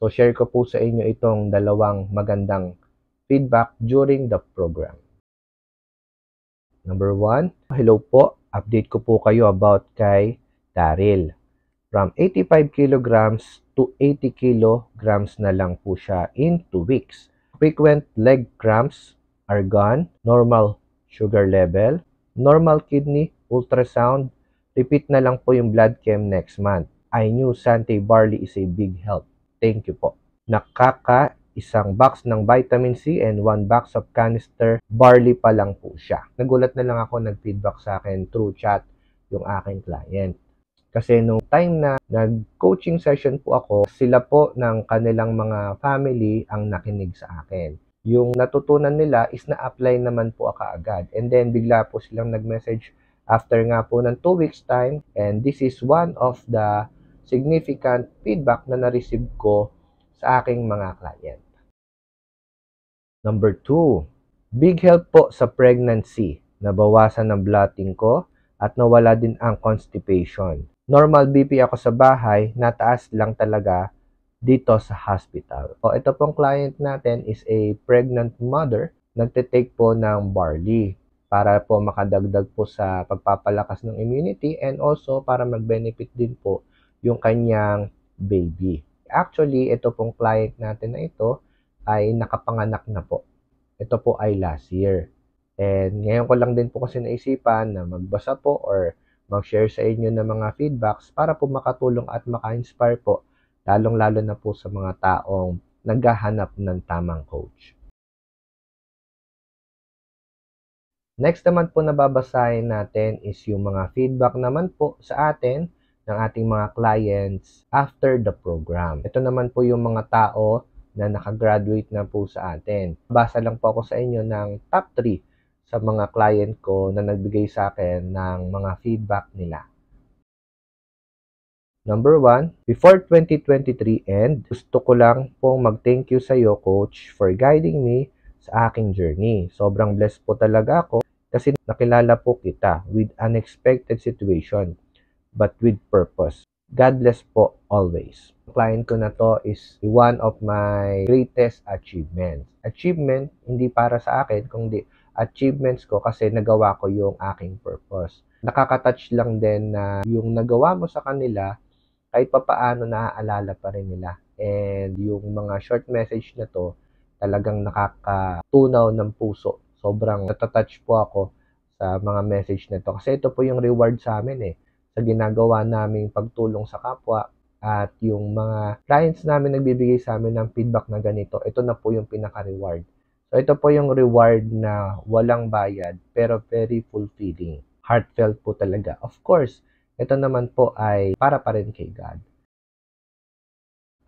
So, share ko po sa inyo itong dalawang magandang feedback during the program. Number one, hello po. Update ko po kayo about kay Daryl. From 85 kilograms to 80 kilograms na lang po siya in 2 weeks. Frequent leg cramps are gone. Normal sugar level. Normal kidney ultrasound. Repeat na lang po yung blood chem next month. I knew Sante Barley is a big help. Thank you po. Nakaka isang box ng vitamin C and one box of canister barley pa lang po siya. Nagulat na lang ako, nag-feedback sa akin through chat yung aking client. Kasi nung time na nag-coaching session po ako, sila po ng kanilang mga family ang nakinig sa akin. Yung natutunan nila is na-apply naman po ako agad. And then bigla po silang nag-message after nga po ng 2 weeks time. And this is one of the significant feedback na na-receive ko sa aking mga client. Number 2, big help po sa pregnancy. Nabawasan ang blotting ko at nawala din ang constipation. Normal BP ako sa bahay, nataas lang talaga dito sa hospital. O, ito pong client natin is a pregnant mother. Nagtitake po ng barley para po makadagdag po sa pagpapalakas ng immunity and also para mag-benefit din po yung kanyang baby. Actually, ito pong client natin na ito ay nakapanganak na po. Ito po ay last year. And ngayon ko lang din po kasi naisipan na magbasa po or mag-share sa inyo ng mga feedbacks para po makatulong at maka-inspire po, lalong-lalo na po sa mga taong naghahanap ng tamang coach. Next naman po nababasahin natin is yung mga feedback naman po sa atin ng ating mga clients after the program. Ito naman po yung mga tao na nakagraduate na po sa atin. Basa lang po ako sa inyo ng top 3 sa mga client ko na nagbigay sa akin ng mga feedback nila. Number 1, before 2023 end, gusto ko lang pong mag-thank you sa iyo, coach, for guiding me sa aking journey. Sobrang blessed po talaga ako kasi nakilala po kita with unexpected situation but with purpose. God bless po always. Client ko na to is one of my greatest achievements. Achievement, hindi para sa akin, kundi achievements ko kasi nagawa ko yung aking purpose. Nakakatouch lang din na yung nagawa mo sa kanila, kahit pa paano naaalala pa rin nila. And yung mga short message na to, talagang nakakatunaw ng puso. Sobrang natatouch po ako sa mga message na to. Kasi ito po yung reward sa amin eh sa ginagawa naming pagtulong sa kapwa at yung mga clients namin nagbibigay sa amin ng feedback na ganito, ito na po yung pinaka-reward. So ito po yung reward na walang bayad pero very fulfilling. Heartfelt po talaga. Of course, ito naman po ay para pa rin kay God.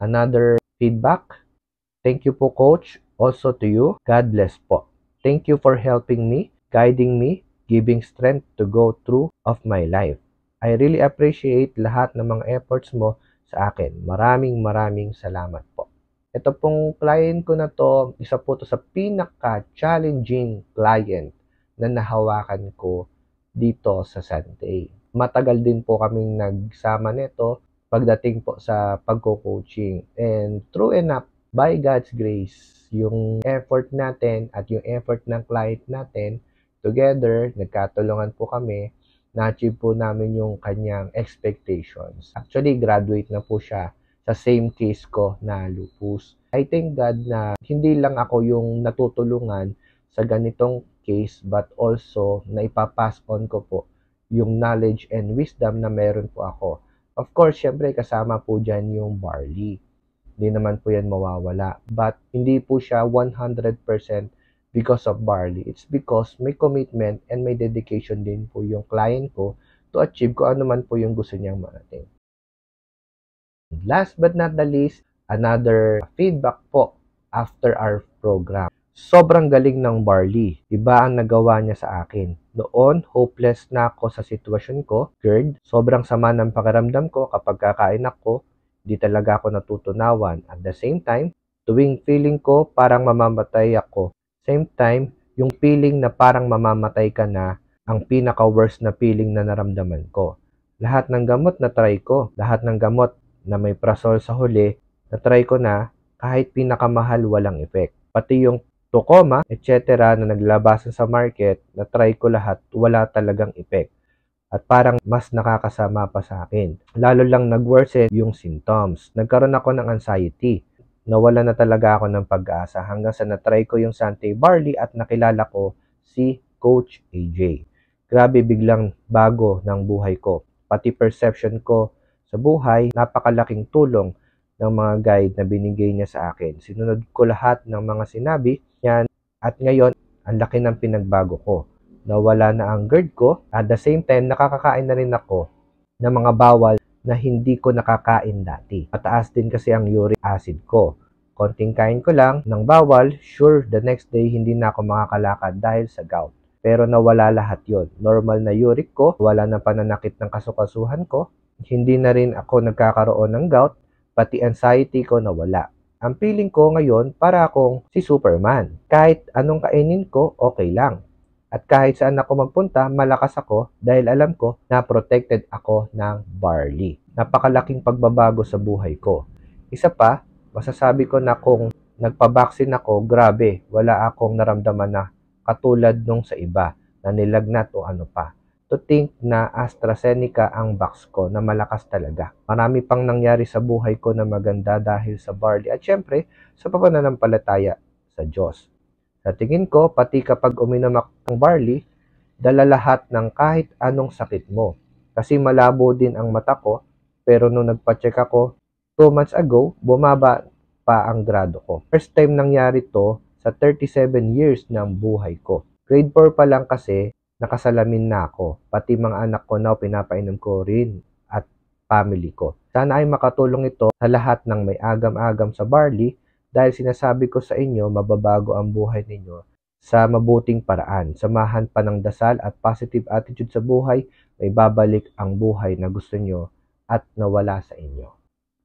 Another feedback. Thank you po coach. Also to you, God bless po. Thank you for helping me, guiding me, giving strength to go through of my life. I really appreciate lahat ng mga efforts mo sa akin. Maraming maraming salamat po. Ito pong client ko na to, isa po to sa pinaka-challenging client na nahawakan ko dito sa Sunday. Matagal din po kaming nagsama nito pagdating po sa pagko-coaching. And true enough, by God's grace, yung effort natin at yung effort ng client natin, together, nagkatulungan po kami na-achieve po namin yung kanyang expectations. Actually, graduate na po siya sa same case ko na lupus. I thank God na hindi lang ako yung natutulungan sa ganitong case but also na ipapass on ko po yung knowledge and wisdom na meron po ako. Of course, syempre kasama po dyan yung barley. Hindi naman po yan mawawala. But hindi po siya 100% because of barley. It's because may commitment and may dedication din po yung client ko to achieve kung ano man po yung gusto niyang marating. Last but not the least, another feedback po after our program. Sobrang galing ng Barley. Iba ang nagawa niya sa akin. Noon, hopeless na ako sa sitwasyon ko. GERD, sobrang sama ng pakiramdam ko kapag kakain ako. Di talaga ako natutunawan. At the same time, tuwing feeling ko parang mamamatay ako. Same time, yung feeling na parang mamamatay ka na ang pinaka-worst na feeling na naramdaman ko. Lahat ng gamot na try ko, lahat ng gamot na may prasol sa huli, na try ko na kahit pinakamahal walang effect. Pati yung Tocoma, etc. na naglabasan sa market, na try ko lahat, wala talagang effect. At parang mas nakakasama pa sa akin. Lalo lang nag-worsen yung symptoms. Nagkaroon ako ng anxiety nawala na talaga ako ng pag-asa hanggang sa natry ko yung Sante Barley at nakilala ko si Coach AJ. Grabe biglang bago ng buhay ko. Pati perception ko sa buhay, napakalaking tulong ng mga guide na binigay niya sa akin. Sinunod ko lahat ng mga sinabi niya at ngayon, ang laki ng pinagbago ko. Nawala na ang guard ko. At the same time, nakakakain na rin ako ng mga bawal na hindi ko nakakain dati. Mataas din kasi ang uric acid ko. Konting kain ko lang, nang bawal, sure, the next day hindi na ako makakalakad dahil sa gout. Pero nawala lahat yon. Normal na uric ko, wala na pananakit ng kasukasuhan ko, hindi na rin ako nagkakaroon ng gout, pati anxiety ko nawala. Ang feeling ko ngayon para akong si Superman. Kahit anong kainin ko, okay lang at kahit saan ako magpunta, malakas ako dahil alam ko na protected ako ng barley. Napakalaking pagbabago sa buhay ko. Isa pa, masasabi ko na kung nagpabaksin ako, grabe, wala akong naramdaman na katulad nung sa iba na nilagnat o ano pa. To think na AstraZeneca ang box ko na malakas talaga. Marami pang nangyari sa buhay ko na maganda dahil sa barley at syempre sa pananampalataya sa Diyos. Sa tingin ko, pati kapag uminamak ng barley, dala lahat ng kahit anong sakit mo. Kasi malabo din ang mata ko, pero nung nagpa-check ako, 2 months ago, bumaba pa ang grado ko. First time nangyari to sa 37 years ng buhay ko. Grade 4 pa lang kasi, nakasalamin na ako. Pati mga anak ko na pinapainom ko rin at family ko. Sana ay makatulong ito sa lahat ng may agam-agam sa barley dahil sinasabi ko sa inyo, mababago ang buhay ninyo sa mabuting paraan. Samahan pa ng dasal at positive attitude sa buhay, may babalik ang buhay na gusto nyo at nawala sa inyo.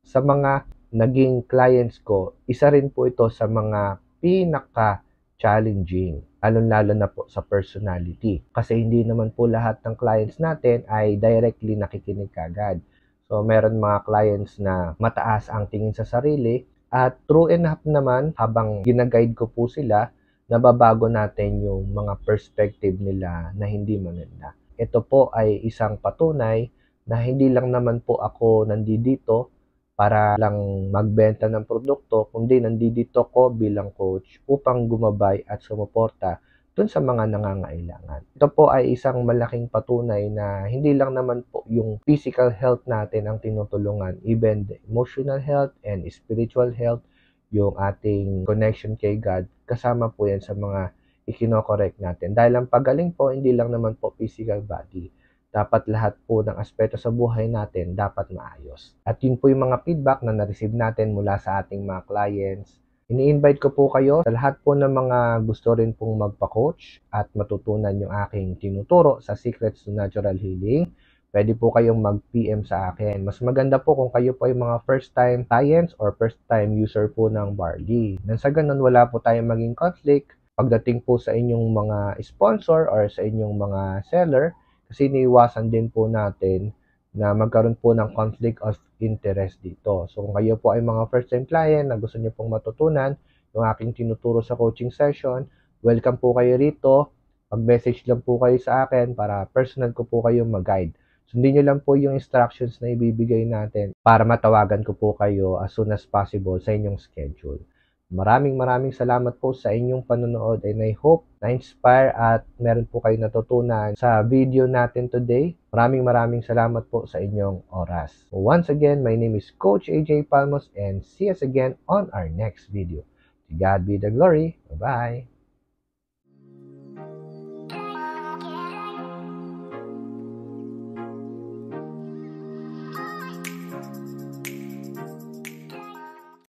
Sa mga naging clients ko, isa rin po ito sa mga pinaka-challenging, lalo-lalo na po sa personality. Kasi hindi naman po lahat ng clients natin ay directly nakikinig kagad. So, meron mga clients na mataas ang tingin sa sarili, at true enough naman, habang ginaguide ko po sila, nababago natin yung mga perspective nila na hindi maganda. Ito po ay isang patunay na hindi lang naman po ako nandito para lang magbenta ng produkto, kundi nandito ko bilang coach upang gumabay at sumuporta dun sa mga nangangailangan. Ito po ay isang malaking patunay na hindi lang naman po yung physical health natin ang tinutulungan, even the emotional health and spiritual health, yung ating connection kay God, kasama po yan sa mga ikinokorek natin. Dahil ang pagaling po, hindi lang naman po physical body. Dapat lahat po ng aspeto sa buhay natin dapat maayos. At yun po yung mga feedback na na-receive natin mula sa ating mga clients, Ini-invite ko po kayo sa lahat po ng mga gusto rin pong magpa-coach at matutunan yung aking tinuturo sa Secrets to Natural Healing. Pwede po kayong mag-PM sa akin. Mas maganda po kung kayo po yung mga first-time clients or first-time user po ng Barley. Nang sa ganun, wala po tayong maging conflict pagdating po sa inyong mga sponsor or sa inyong mga seller kasi niiwasan din po natin na magkaroon po ng conflict of interest dito. So kung kayo po ay mga first time client na gusto niyo pong matutunan yung aking tinuturo sa coaching session, welcome po kayo rito. Mag-message lang po kayo sa akin para personal ko po kayo mag-guide. Sundin niyo lang po yung instructions na ibibigay natin para matawagan ko po kayo as soon as possible sa inyong schedule. Maraming maraming salamat po sa inyong panonood and I hope na-inspire at meron po kayo natutunan sa video natin today. Maraming maraming salamat po sa inyong oras. Once again, my name is Coach AJ Palmos and see us again on our next video. God be the glory. Bye-bye.